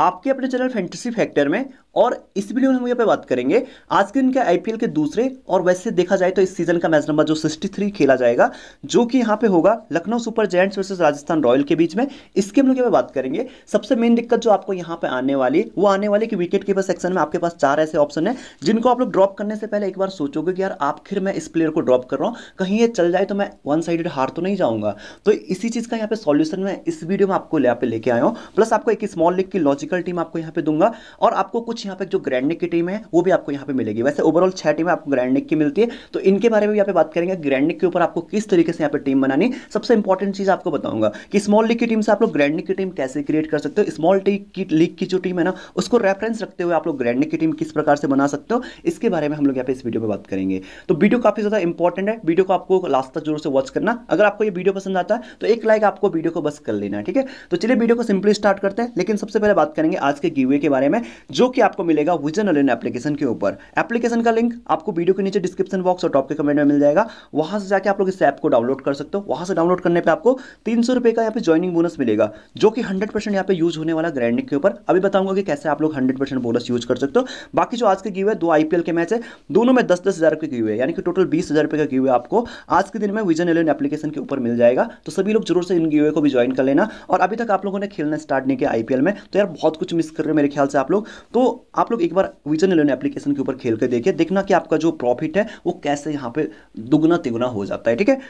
आपके अपने channel fantasy factor में और इस वीडियो में हम यहाँ पे बात करेंगे आज के दिन के आईपीएल के दूसरे और वैसे देखा जाए तो इस सीजन का मैच नंबर जो 63 खेला जाएगा जो कि यहाँ पे होगा Lucknow Super Giants versus Rajasthan Royal के बीच में इसके हम लोग यहाँ पे बात करेंगे सबसे मेन दिक्कत जो आपको यहाँ पे आने वाली वो आने वाली कि विकेट कीपर सेक्शन में आपके पास चार ऐसे ऑप्शन है जिनको आप लोग ड्रॉप करने से पहले एक बार सोचोगे कि यार आखिर मैं इस प्लेयर को ड्रॉप कर रहा हूँ कहीं ये चल जाए तो मैं वन साइडेड हार तो नहीं जाऊँगा तो इसी चीज़ का यहाँ पे सोल्यूशन मैं इस वीडियो में आपको यहाँ पे लेके आया हूँ प्लस आपको एक स्मॉल लीग की लॉन्च लॉजिकल टीम आपको यहाँ पे दूंगा और आपको कुछ यहाँ पे जो ग्रैंडनिक की टीम है वो भी आपको यहाँ पे मिलेगी वैसे ओवरऑल छह टीम आपको ग्रैंडनिक की मिलती है तो इनके बारे में यहाँ पे बात करेंगे ग्रैंडनिक के ऊपर आपको किस तरीके से यहाँ पे टीम बनानी सबसे इंपॉर्टेंट चीज़ आपको बताऊंगा कि स्मॉल लीग की टीम से आप लोग ग्रैंडनिक की टीम कैसे क्रिएट कर सकते हो स्मॉल लीग की जो टीम है ना उसको रेफरेंस रखते हुए आप लोग ग्रैंडनिक की टीम किस प्रकार से बना सकते हो इसके बारे में हम लोग यहाँ पे इस वीडियो में बात करेंगे तो वीडियो काफ़ी ज़्यादा इंपॉर्टेंट है वीडियो को आपको लास्ट तक जरूर से वॉच करना अगर आपको ये वीडियो पसंद आता है तो एक लाइक आपको वीडियो को बस कर लेना ठीक है तो चलिए वीडियो को सिंपली स्टार्ट करते हैं लेकिन सबसे पहले बात बात करेंगे आज के गिवे के बारे में जो कि आपको मिलेगा विजन अलेन एप्लीकेशन के ऊपर एप्लीकेशन का लिंक आपको वीडियो के नीचे डिस्क्रिप्शन बॉक्स और टॉप के कमेंट में मिल जाएगा वहां से जाकर आप लोग इस ऐप को डाउनलोड कर सकते हो वहां से डाउनलोड करने पर आपको तीन का यहाँ पे ज्वाइनिंग बोनस मिलेगा जो कि हंड्रेड परसेंट पे यूज होने वाला ग्रैंडिंग के ऊपर अभी बताऊंगा कि कैसे आप लोग हंड्रेड परसेंट बोनस यूज कर सकते हो बाकी जो आज के गिवे दो आईपीएल के मैच है दोनों में दस दस हज़ार के गिवे यानी कि टोटल बीस हज़ार रुपये का गिवे आपको आज के दिन में विजन एलेवन एप्लीकेशन के ऊपर मिल जाएगा तो सभी लोग जरूर से इन गिवे को भी ज्वाइन कर लेना और अभी तक आप लोगों ने खेलना स्टार्ट नहीं किया आईपीएल में तो यार बहुत कुछ मिस कर रहे हैं मेरे ख्याल से आप लोग तो आप लोग एक बार विजन एलेवन एप्लीकेशन के ऊपर खेल कर देखिए देखना कि आपका जो प्रॉफिट है वो कैसे यहाँ पर दुगना तिगुना हो जाता है ठीक है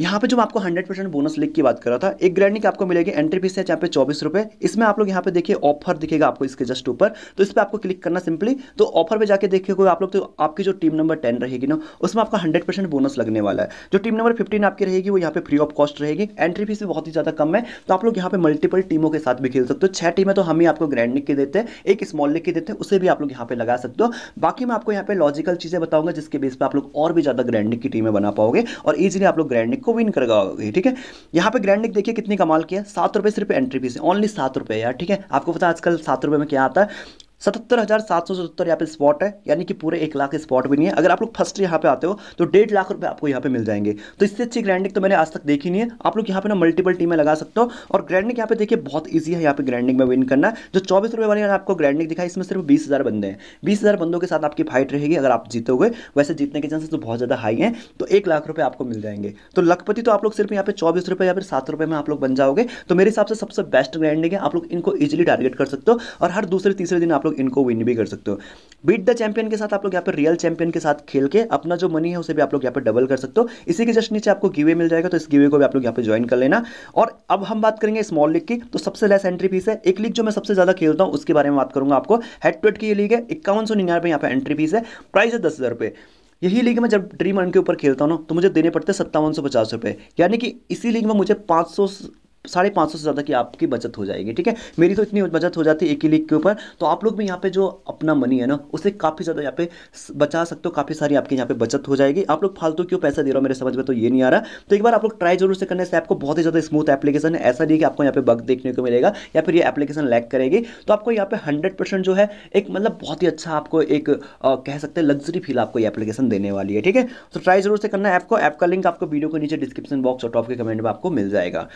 यहाँ पे जो आपको 100 परसेंट बोनस लिख की बात कर रहा था एक ग्रैंड की आपको मिलेगी एंट्री फीस है यहाँ पे चौबीस रुपये इसमें आप लोग यहाँ पे देखिए ऑफर दिखेगा आपको इसके जस्ट ऊपर तो इस पर आपको क्लिक करना सिंपली तो ऑफर पे जाके देखिएगा आप लोग तो आपकी जो टीम नंबर टेन रहेगी ना उसमें आपका हंड्रेड परसेंट बोनस लगने वाला है जो टीम नंबर फिफ्टीन आपकी रहेगी वो यहाँ पे फ्री ऑफ कॉस्ट रहेगी एंट्री फीस भी बहुत ही ज़्यादा कम है तो आप लोग यहाँ पे मल्टीपल टीमों के साथ भी खेल सकते हो छह टीमें तो हम ही आपको ग्रैंड निक के देते हैं एक स्मॉल लिख के देते हैं उसे भी आप लोग यहाँ पे लगा सकते हो बाकी मैं आपको यहाँ पे लॉजिकल चीज़ें बताऊंगा जिसके बेस पर आप लोग और भी ज़्यादा ग्रैंड निक की टीमें बना पाओगे और ईजिली आप लोग ग्रैंड को विन करगा ठीक है यहाँ पे ग्रैंड देखिए कितनी कमाल की है सात रुपये सिर्फ एंट्री फीस ओनली सात रुपये यार ठीक है आपको पता आजकल सात रुपये में क्या आता है सतहत्तर हज़ार सात सौ सतहत्तर यहाँ पे स्पॉट है यानी कि पूरे एक लाख स्पॉट भी नहीं है अगर आप लोग फर्स्ट यहाँ पे आते हो तो डेढ़ लाख रुपये आपको यहाँ पे मिल जाएंगे तो इससे अच्छी ग्रैंडिंग तो मैंने आज तक देखी नहीं है आप लोग यहाँ पे ना मल्टीपल टीमें लगा सकते हो और ग्रैंडिंग यहाँ पे देखिए बहुत ईजी है यहाँ पे ग्रैंडिंग में विन करना जो चौबीस रुपये वाली आपको ग्रैंडिंग दिखाई इसमें सिर्फ बीस हज़ार बंदे हैं बीस हज़ार बंदों के साथ आपकी फाइट रहेगी अगर आप जीतोगे वैसे जीतने के चांसेस तो बहुत ज़्यादा हाई हैं तो एक लाख रुपये आपको मिल जाएंगे तो लखपति तो आप लोग सिर्फ यहाँ पे चौबीस रुपये या फिर सात रुपये में आप लोग बन जाओगे तो मेरे हिसाब से सबसे बेस्ट ग्रैंडिंग है आप लोग इनको ईजिली टारगेट कर सकते हो और हर दूसरे तीसरे दिन आप लोग लोग इनको विन भी कर सकते हो बीट द चैंपियन के साथ आप लोग यहाँ पर रियल चैंपियन के साथ खेल के अपना जो मनी है उसे भी आप लोग यहाँ पर डबल कर सकते हो इसी के जस्ट नीचे आपको गिवे मिल जाएगा तो इस गिवे को भी आप लोग यहाँ पर ज्वाइन कर लेना और अब हम बात करेंगे स्मॉल लीग की तो सबसे लेस एंट्री फीस है एक लीग जो मैं सबसे ज्यादा खेलता हूँ उसके बारे में बात करूंगा आपको हेड टू हेड की ये लीग है इक्यावन सौ निन्यानवे यहाँ पर एंट्री फीस है प्राइस है दस हज़ार रुपये यही लीग में जब ड्रीम अर्न के ऊपर खेलता हूँ ना तो मुझे देने पड़ते हैं सत्तावन सौ पचास रुपये यानी कि इसी लीग में मुझे पाँच सौ साढ़े पाँच सौ से ज़्यादा की आपकी बचत हो जाएगी ठीक है मेरी तो इतनी बचत हो जाती है एक ही लीक के ऊपर तो आप लोग भी यहाँ पे जो अपना मनी है ना उसे काफ़ी ज़्यादा यहाँ पे बचा सकते हो काफ़ी सारी आपकी यहाँ पे बचत हो जाएगी आप लोग फालतू क्यों पैसा दे रहे हो मेरे समझ में तो ये नहीं आ रहा तो एक बार आप लोग ट्राई जरूर से करने से आपको बहुत ही ज़्यादा स्मूथ एप्लीकेशन है ऐसा नहीं कि आपको यहाँ पे बग देखने को मिलेगा या फिर ये एप्लीकेशन लैक करेगी तो आपको यहाँ पे हंड्रेड जो है एक मतलब बहुत ही अच्छा आपको एक कह सकते हैं लग्जरी फील आपको ये एप्लीकेशन देने वाली है ठीक है तो ट्राई जरूर से करना ऐप को ऐप का लिंक आपको वीडियो को नीचे डिस्क्रिप्शन बॉक्स और टॉप के कमेंट में आपको मिल जाएगा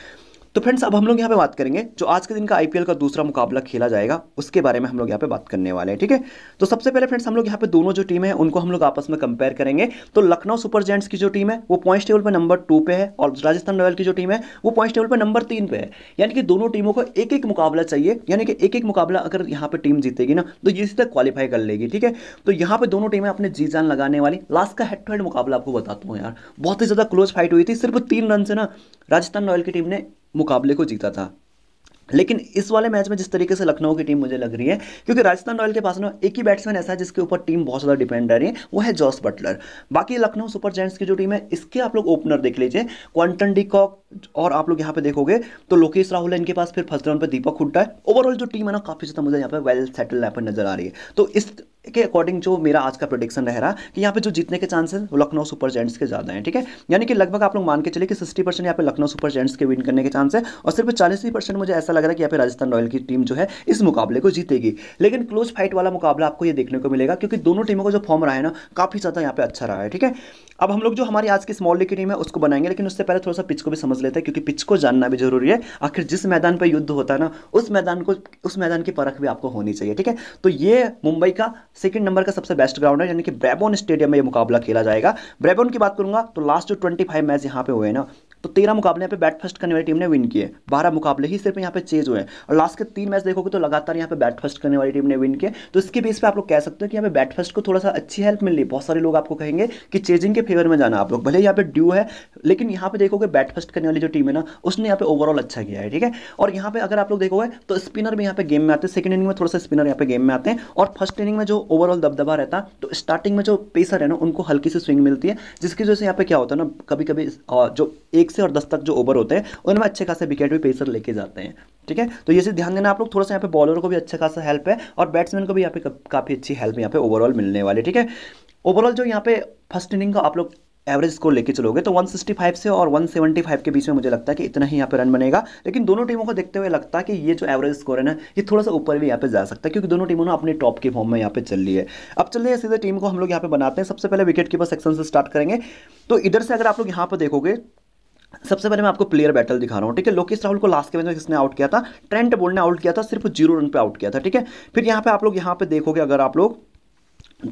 तो फ्रेंड्स अब हम लोग यहाँ पे बात करेंगे जो आज के दिन का आईपीएल का दूसरा मुकाबला खेला जाएगा उसके बारे में हम लोग यहाँ पे बात करने वाले हैं ठीक है तो सबसे पहले फ्रेंड्स हम लोग यहाँ पे दोनों जो टीम है उनको हम लोग आपस में कंपेयर करेंगे तो लखनऊ सुपर जेंट्स की जो टीम है वो पॉइंट टेबल पर नंबर टू पे है और राजस्थान रॉयल की जो टीम है वो पॉइंट टेबल पर नंबर तीन पे है यानी कि दोनों टीमों को एक एक मुकाबला चाहिए यानी कि एक एक मुकाबला अगर यहाँ पर टीम जीतेगी ना तो ये सीधा क्वालिफाई कर लेगी ठीक है तो यहाँ पर दोनों टीमें अपने जी जान लगाने वाली लास्ट का हेड टू हेड मुकाबला आपको बताता हूँ यार बहुत ही ज़्यादा क्लोज फाइट हुई थी सिर्फ तीन रन से ना राजस्थान रॉयल की टीम ने मुकाबले को जीता था लेकिन इस वाले मैच में जिस तरीके से लखनऊ की टीम मुझे लग रही है क्योंकि राजस्थान रॉयल के पास ना एक ही बैट्समैन ऐसा है जिसके ऊपर टीम बहुत ज़्यादा डिपेंड रह रही है वो है जॉस बटलर बाकी लखनऊ सुपर जेंट्स की जो टीम है इसके आप लोग ओपनर देख लीजिए क्वांटन डीकॉक और आप लोग यहाँ पे देखोगे तो लोकेश राहुल है इनके पास फिर फर्स्ट राउंड पर दीपक हुड्डा है ओवरऑल जो टीम है ना काफ़ी ज़्यादा मुझे यहाँ पर वेल सेटल यहाँ पर नजर आ रही है तो इस के अकॉर्डिंग जो मेरा आज का प्रोडिक्शन रह रहा कि यहाँ पे जो जीतने के चांसेस लखनऊ सुपर जेंट्स के ज़्यादा हैं ठीक है यानी कि लगभग आप लोग मान के चले कि सिक्सटी परसेंट यहाँ पे लखनऊ सुपर जेंट्स के विन करने के चांस है और सिर्फ चालीस ही परसेंट मुझे ऐसा लग रहा है कि यहाँ पे राजस्थान रॉयल की टीम जो है इस मुकाबले को जीतेगी लेकिन क्लोज फाइट वाला मुकाबला आपको ये देखने को मिलेगा क्योंकि दोनों टीमों का जो फॉर्म रहा है ना काफ़ी ज़्यादा यहाँ पे अच्छा रहा है ठीक है अब हम लोग जो हमारी आज की स्मॉल लीग की टीम है उसको बनाएंगे लेकिन उससे पहले थोड़ा सा पिच को भी समझ लेते हैं क्योंकि पिच को जानना भी जरूरी है आखिर जिस मैदान पर युद्ध होता है ना उस मैदान को उस मैदान की परख भी आपको होनी चाहिए ठीक है तो ये मुंबई का सेकंड नंबर का सबसे बेस्ट ग्राउंड है यानी कि ब्रेबोन स्टेडियम में ये मुकाबला खेला जाएगा ब्रेबोन की बात करूंगा तो लास्ट जो ट्वेंटी फाइव मैच यहाँ पे हुए ना तो तेरह मुकाबले यहाँ पे बैट फर्स्ट करने वाली टीम ने विन किए बारह मुकाबले ही सिर्फ यहाँ पे चेज हुए और लास्ट के तीन मैच देखोगे तो लगातार यहाँ पे बैट फर्स्ट करने वाली टीम ने विन किए तो इसके बेस पे आप लोग कह सकते हो कि यहाँ पे बैट फर्स्ट को थोड़ा सा अच्छी हेल्प मिल रही बहुत सारे लोग आपको कहेंगे कि चेजिंग के फेवर में जाना आप लोग भले यहाँ पे ड्यू है लेकिन यहाँ पे देखोगे बैट फर्स्ट करने वाली जो टीम है ना उसने यहाँ पे ओवरऑल अच्छा किया है ठीक है और यहाँ पे अगर आप लोग देखोगे तो स्पिनर भी यहाँ पे गेम में आते हैं सेकंड इनिंग में थोड़ा सा स्पिनर यहाँ पे गेम में आते हैं और फर्स्ट इनिंग में जो ओवरऑल दबदबा रहता तो स्टार्टिंग में जो पेसर है ना उनको हल्की सी स्विंग मिलती है जिसकी वजह से यहाँ पे क्या होता है ना कभी कभी जो एक से और दस तक जो ओवर होते हैं उनमें अच्छे खासे विकेट भी पेसर लेके जाते हैं ठीक है तो ये चीज़ ध्यान देना आप लोग थोड़ा सा यहाँ पे बॉलर को भी अच्छा खासा हेल्प है और बैट्समैन को भी यहाँ पे काफ़ी अच्छी हेल्प यहाँ पे ओवरऑल मिलने वाली ठीक है ओवरऑल जो यहाँ पे फर्स्ट इनिंग का आप लोग एवरेज स्कोर लेके चलोगे तो 165 से और 175 के बीच में मुझे लगता है कि इतना ही यहाँ पे रन बनेगा लेकिन दोनों टीमों को देखते हुए लगता है कि ये जो एवरेज स्कोर है ना ये थोड़ा सा ऊपर भी यहाँ पे जा सकता है क्योंकि दोनों टीमों ने अपने टॉप के फॉर्म में यहाँ पे चल रही है अब चलिए सीधे टीम को हम लोग यहाँ पे बनाते हैं सबसे पहले विकेट कीपर सेक्शन से स्टार्ट करेंगे तो इधर से अगर आप लोग यहाँ पर देखोगे सबसे पहले मैं आपको प्लेयर बैटल दिखा रहा हूँ ठीक है लोकेश राहुल को लास्ट के मैच में किसने आउट किया था ट्रेंट बोल ने आउट किया था सिर्फ जीरो रन पे आउट किया था ठीक है फिर यहाँ पे आप लोग यहाँ पे देखोगे अगर आप लोग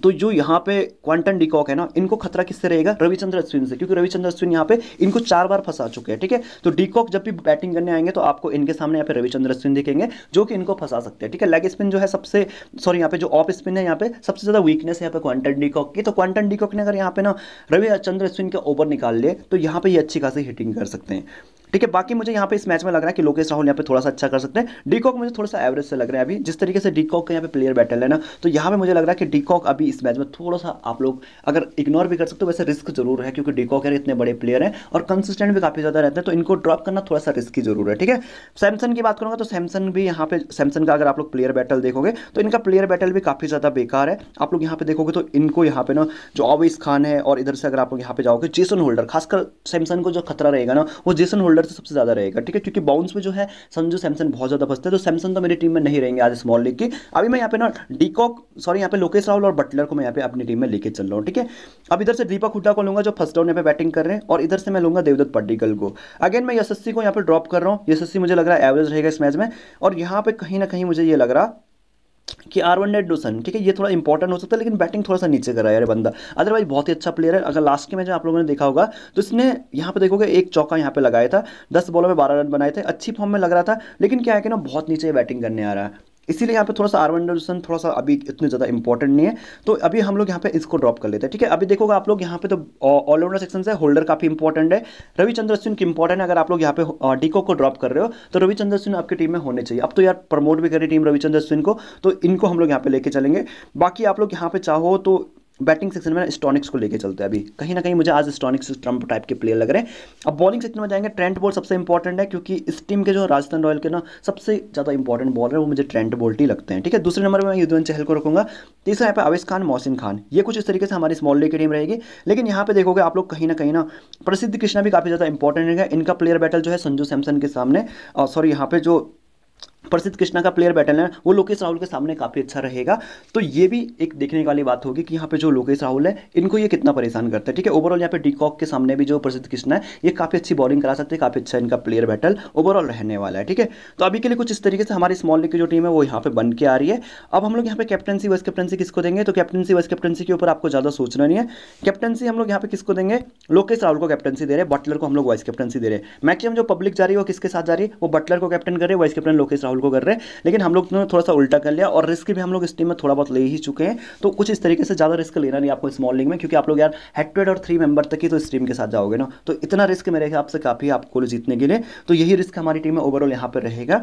तो जो यहाँ पे क्वांटन डिकॉक है ना इनको खतरा किससे रहेगा रविचंद्र अश्विन से क्योंकि रविचंद्र अश्विन यहाँ पे इनको चार बार फंसा चुके हैं ठीक है तो डिकॉक जब भी बैटिंग करने आएंगे तो आपको इनके सामने यहाँ पे रविचंद्र अश्विन दिखेंगे जो कि इनको फंसा सकते हैं ठीक है लेग स्पिन जो है सबसे सॉरी यहाँ पे जो ऑफ स्पिन है यहाँ पे सबसे ज्यादा वीकनेस है यहाँ पे क्वांटन डिकॉक की तो क्वांटन डिकॉक ने अगर यहाँ पे ना रविचंद्र अश्विन के ओवर निकाल लिए तो यहाँ पे ये अच्छी खासी हिटिंग कर सकते हैं ठीक है बाकी मुझे यहाँ पे इस मैच में लग रहा है कि लोकेश राहुल यहाँ पे थोड़ा सा अच्छा कर सकते हैं डीकॉक मुझे थोड़ा सा एवरेज से लग रहा है अभी जिस तरीके से डीकॉक का यहाँ पे प्लेयर बैटल है ना तो यहाँ पे मुझे लग रहा है कि डीकॉक अभी इस मैच में थोड़ा सा आप लोग अगर इग्नोर भी कर सकते हो वैसे रिस्क जरूर है क्योंकि डीकॉक यार इतने बड़े प्लेयर हैं और कंसिस्टेंट भी काफी ज्यादा रहते हैं तो इनको ड्रॉप करना थोड़ा सा रिस्की जरूर है ठीक है सैमसंग की बात करूंगा तो सैमसंग भी यहाँ पे सैमसंग का अगर आप लोग प्लेयर बैटल देखोगे तो इनका प्लेयर बैटल भी काफी ज्यादा बेकार है आप लोग यहाँ पे देखोगे तो इनको यहाँ पे ना जो अवेश खान है और इधर से अगर आप लोग यहाँ पे जाओगे जेसन होल्डर खासकर सैमसंग को जो खतरा रहेगा ना वो जेसन होल्डर से तो सबसे ज़्यादा रहेगा ठीक है क्योंकि बाउंस में जो है संजू सैमसन बहुत ज़्यादा फंसते हैं तो सैमसन तो मेरी टीम में नहीं रहेंगे आज स्मॉल लीग की अभी मैं यहाँ पे ना डीकॉक सॉरी यहाँ पे लोकेश राहुल और बटलर को मैं यहाँ पे अपनी टीम में लेके चल रहा हूँ ठीक है अब इधर से दीपक हुडा को लूंगा जो फर्स्ट डाउन यहाँ पे बैटिंग कर रहे हैं और इधर से मैं लूंगा देवदत्त पड्डिकल को अगेन मैं यशस्वी को यहाँ पे ड्रॉप कर रहा हूँ यशस्वी मुझे लग रहा है एवरेज रहेगा इस मैच में और यहाँ पे कहीं ना कहीं मुझे ये लग रहा कि आर वन डेड डोसन ठीक है ये थोड़ा इंपॉर्टेंट हो सकता है लेकिन बैटिंग थोड़ा सा नीचे कर रहा है बंदा अदरवाइज बहुत ही अच्छा प्लेयर है अगर लास्ट के मैच आप लोगों ने देखा होगा तो इसने यहाँ पे देखोगे एक चौका यहाँ पे लगाया था दस बॉलों में बारह रन बनाए थे अच्छी फॉर्म में लग रहा था लेकिन क्या है कि ना बहुत नीचे बैटिंग करने आ रहा है इसीलिए यहाँ पे थोड़ा सा आर एंडरसन थोड़ा सा अभी इतने ज़्यादा इंपॉर्टेंट नहीं है तो अभी हम लोग यहाँ पे इसको ड्रॉप कर लेते हैं ठीक है अभी देखोगे आप लोग यहाँ पे तो ऑलराउंडर सेक्शन से होल्डर काफ़ी इंपॉर्टेंट है रविचंद्र सिंह इंपॉर्टेंट है अगर आप लोग यहाँ पे डीको को ड्रॉप कर रहे हो तो रविचंद्र सिंह आपकी टीम में होने चाहिए अब तो यार प्रमोट भी करें टीम रविचंद्र सिंह को तो इनको हम लोग यहाँ पे लेके चलेंगे बाकी आप लोग यहाँ पे चाहो तो बैटिंग सेक्शन में स्टॉनिक्स को लेके चलते हैं अभी कहीं ना कहीं मुझे आज स्टॉनिक्स ट्रम्प टाइप के प्लेयर लग रहे हैं अब बॉलिंग सेक्शन में जाएंगे ट्रेंट बॉल सबसे इंपॉर्टेंट है क्योंकि इस टीम के जो राजस्थान रॉयल के ना सबसे ज़्यादा इंपॉर्टेंट बॉलर है वो मुझे ट्रेंट बोल्ट ही लगते हैं ठीक है दूसरे नंबर में युद्धवन चहल को रखूंगा तीसरा यहाँ पर अवैस खान मोहसिन खान ये कुछ इस तरीके से हमारी स्मॉल लीग की टीम रहेगी लेकिन यहाँ पे देखोगे आप लोग कहीं ना कहीं ना प्रसिद्ध कृष्णा भी काफ़ी ज़्यादा इंपॉर्टेंट रहेगा इनका प्लेयर बैटल जो है संजू सैमसन के सामने सॉरी यहाँ पे जो प्रसिद्ध कृष्णा का प्लेयर बैटल है वो लोकेश राहुल के सामने काफ़ी अच्छा रहेगा तो ये भी एक देखने वाली बात होगी कि यहाँ पे जो लोकेश राहुल है इनको ये कितना परेशान करता है ठीक है ओवरऑल यहाँ पे डीकॉक के सामने भी जो प्रसिद्ध कृष्णा है ये काफ़ी अच्छी बॉलिंग करा सकते हैं काफ़ी अच्छा इनका प्लेयर बैटल ओवरऑल रहने वाला है ठीक है तो अभी के लिए कुछ इस तरीके से हमारी स्मॉल लीग की जो टीम है वो यहाँ पर बन के आ रही है अब हम लोग यहाँ पे कैप्टनसी वाइस कैप्टनसी किसको देंगे तो कैप्टनसी वाइस कैप्टनसी के ऊपर आपको ज़्यादा सोचना नहीं है कैप्टनसी हम लोग यहाँ पे किसको देंगे लोकेश राहुल को कैप्टनसी दे रहे हैं बटलर को हम लोग वाइस कैप्टनसी दे रहे हैं मैक्सिमम जो पब्लिक जा रही है वो किसके साथ जा रही है वो बटलर को कैप्टन कर रहे हैं वाइस कैप्टन लोकेश राहुल राहुल को कर रहे हैं लेकिन हम लोग ने थोड़ा सा उल्टा कर लिया और रिस्क भी हम लोग इस टीम में थोड़ा बहुत ले ही चुके हैं तो कुछ इस तरीके से ज़्यादा रिस्क लेना नहीं आपको स्मॉल लिंग में क्योंकि आप लोग यार हेड और थ्री मेंबर तक ही तो इस टीम के साथ जाओगे ना तो इतना रिस्क मेरे हिसाब से काफ़ी आपको जीतने के लिए तो यही रिस्क हमारी टीम में ओवरऑल यहाँ पर रहेगा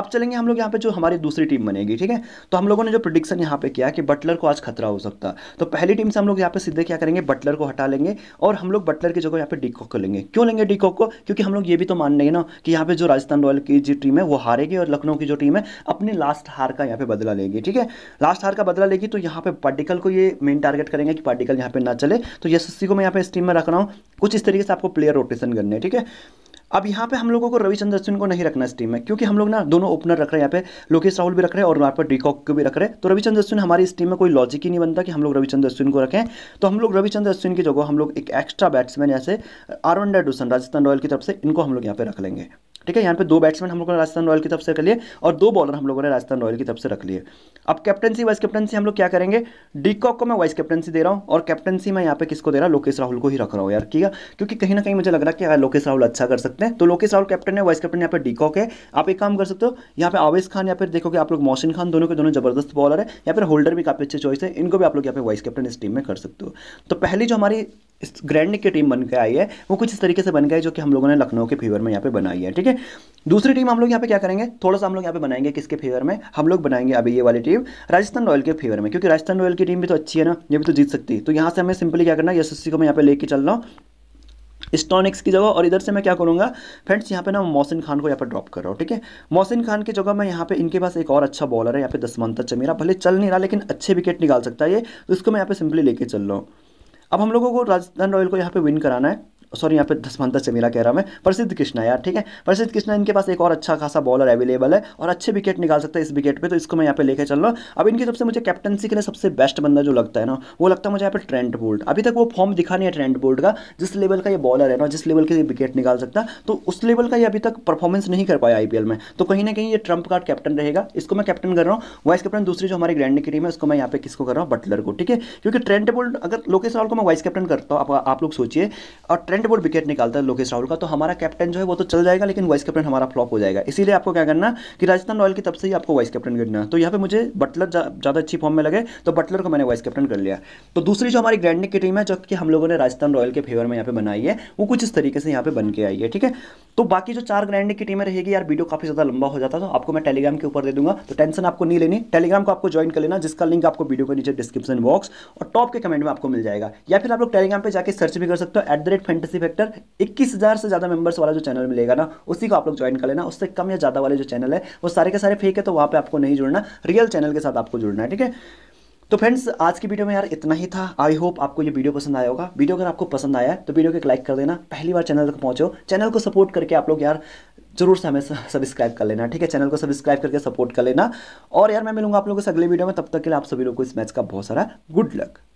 अब चलेंगे हम लोग यहाँ पे जो हमारी दूसरी टीम बनेगी ठीक है तो हम लोगों ने जो प्रिडिक्शन यहाँ पे किया कि बटलर को आज खतरा हो सकता तो पहली टीम से हम लोग यहाँ पे सीधे क्या करेंगे बटलर को हटा लेंगे और हम लोग बटलर की जगह यहाँ पे डीकॉक को लेंगे क्यों लेंगे डीकॉक को क्योंकि हम लोग ये भी तो मान लेंगे ना कि यहाँ पे जो राजस्थान रॉयल की जी टीम है वो हारेगी और लखनऊ लखनऊ की जो टीम है अपनी लास्ट हार का यहाँ पे बदला लेगी ठीक है लास्ट हार का बदला लेगी तो यहाँ पे पार्टिकल को ये मेन टारगेट करेंगे कि पार्टिकल यहाँ पे ना चले तो यशस्वी को मैं यहाँ पे इस टीम में रख रहा हूँ कुछ इस तरीके से आपको प्लेयर रोटेशन करने ठीक है अब यहाँ पे हम लोगों को रविचंद्र अश्विन को नहीं रखना इस टीम में क्योंकि हम लोग ना दोनों ओपनर रख रहे हैं यहाँ पे लोकेश राहुल भी रख रहे हैं और यहाँ पर डीकॉक को भी रख रहे हैं तो रविचंद्र अश्विन हमारी इस टीम में कोई लॉजिक ही नहीं बनता कि हम लोग रविचंद्र अश्विन को रखें तो हम लोग रविचंद्र अश्विन की जगह हम लोग एक एक्स्ट्रा बैट्समैन यहाँ से आरवंडा डूसन राजस्थान रॉयल की तरफ से इनको हम लोग यहाँ पर रख लेंगे ठीक है यहाँ पे दो बैट्समैन हम लोगों ने राजस्थान रॉयल की तरफ से कर लिए और दो बॉलर हम लोगों ने राजस्थान रॉयल की तरफ से रख लिए अब कैप्टनसी वाइस कैप्टनसी हम लोग क्या करेंगे डीकॉक को मैं वाइस कैप्टनसी दे रहा हूँ और कैप्टनसी मैं यहाँ पे किसको दे रहा हूँ लोकेश राहुल को ही रख रहा हूँ यार ठीक है क्योंकि कहीं ना कहीं मुझे लग रहा है कि यार लोकेश राहुल अच्छा कर सकते हैं तो लोकेश राहुल कैप्टन है वाइस कैप्टन यहाँ पर डीकॉक है आप एक काम कर सकते हो यहाँ पे आवेश खान या फिर देखोगे आप लोग मोशन खान दोनों के दोनों जबरदस्त बॉलर है या फिर होल्डर भी काफ़ी अच्छे चॉइस है इनको भी आप लोग यहाँ पे वाइस कैप्टन इस टीम में कर सकते हो तो पहली जो हमारी इस ग्रैंड की टीम बन के आई है वो कुछ इस तरीके से बन गई जो कि हम लोगों ने लखनऊ के फेवर में यहाँ पे बनाई है ठीक है दूसरी टीम हम लोग यहाँ पे क्या करेंगे थोड़ा सा हम लोग यहाँ पे बनाएंगे किसके फेवर में हम लोग बनाएंगे अभी ये वाली टीम राजस्थान रॉयल के फेवर में क्योंकि राजस्थान रॉयल की टीम भी तो अच्छी है ना ये भी तो जीत सकती है तो यहाँ से हमें सिंपली क्या करना है यशस्वी को मैं यहाँ पे लेके चल रहा हूँ स्टोनिक्स की जगह और इधर से मैं क्या करूँगा फ्रेंड्स यहाँ पे ना मोहसिन खान को यहाँ पे ड्रॉप कर रहा हूँ ठीक है मोहसिन खान की जगह मैं यहाँ पे इनके पास एक और अच्छा बॉलर है यहाँ पे दसमंता चमेरा भले चल नहीं रहा लेकिन अच्छे विकेट निकाल सकता है ये तो इसको मैं यहाँ पे सिंपली लेके चल रहा हूँ अब हम लोगों को राजस्थान रॉयल को यहाँ पे विन कराना है सॉरी यहाँ पे से मिला कह रहा मैं प्रसिद्ध कृष्णा यार ठीक है प्रसिद्ध कृष्णा इनके पास एक और अच्छा खासा बॉलर अवेलेबल है और अच्छे विकेट निकाल सकता है इस विकेट पे तो इसको मैं यहाँ पे लेकर चल रहा हूँ अब इनकी सबसे मुझे कैप्टनसी के लिए सबसे बेस्ट बंदा जो लगता है ना वो लगता है मुझे यहाँ पर ट्रेंट बोल्ट अभी तक वो फॉर्म दिखा नहीं है ट्रेंड बोल्ट का जिस लेवल का ये बॉलर है ना जिस लेवल के लिए विकेट निकाल सकता तो उस लेवल का ये अभी तक परफॉर्मेंस नहीं कर पाया आईपीएल में तो कहीं ना कहीं ये ट्रंप कार्ड कैप्टन रहेगा इसको मैं कैप्टन कर रहा हूँ वाइस कैप्टन दूसरी जो हमारी ग्रैंड की टीम है उसको मैं यहाँ पे किसको कर रहा हूँ बटलर को ठीक है क्योंकि ट्रेंड बोल्ट अगर लोकेश राहुल को मैं वाइस कैप्टन करता हूँ आप लोग सोचिए और बोर्ड विकेट निकालता है लोकेश राहुल का तो हमारा कैप्टन जो है वो तो चल जाएगा लेकिन वाइस कैप्टन हमारा फ्लॉप हो जाएगा इसीलिए आपको क्या करना कि राजस्थान रॉयल की तब से ही आपको वाइस कैप्टन करना तो यहाँ पे मुझे बटलर ज़्यादा जा, अच्छी फॉर्म में लगे तो बटलर को मैंने वाइस कैप्टन कर लिया तो दूसरी जो हमारी ग्रैंडनिक की टीम है जो कि हम लोगों ने राजस्थान रॉयल के फेवर में यहाँ पे बनाई है वो कुछ इस तरीके से यहाँ पे बन के आई है ठीक है तो बाकी जो चार ग्रैंडनिक की टीमें रहेगी यार वीडियो काफ़ी ज़्यादा लंबा हो जाता तो आपको मैं टेलीग्राम के ऊपर दे दूंगा तो टेंशन आपको नहीं लेनी टेलीग्राम को आपको ज्वाइन कर लेना जिसका लिंक आपको वीडियो के नीचे डिस्क्रिप्शन बॉक्स और टॉप के कमेंट में आपको मिल जाएगा या फिर आप लोग टेलीग्राम पर जाकर सर्च भी कर सकते हो एट फैंटेसी फैक्टर 21000 से ज़्यादा मेंबर्स वाला जो चैनल मिलेगा ना उसी को आप लोग ज्वाइन कर लेना उससे कम या ज़्यादा वाले जो चैनल है वो सारे के सारे फेक है तो वहां पर आपको नहीं जुड़ना रियल चैनल के साथ आपको जुड़ना है ठीक है तो फ्रेंड्स आज की वीडियो में यार इतना ही था आई होप आपको ये वीडियो पसंद आया होगा वीडियो अगर आपको पसंद आया तो वीडियो को एक लाइक कर देना पहली बार चैनल तक पहुंचो चैनल को सपोर्ट करके आप लोग यार जरूर से हमें सब्सक्राइब कर लेना ठीक है चैनल को सब्सक्राइब करके सपोर्ट कर लेना और यार मैं मिलूंगा आप लोगों से अगले वीडियो में तब तक के लिए आप सभी लोग को इस मैच का बहुत सारा गुड लक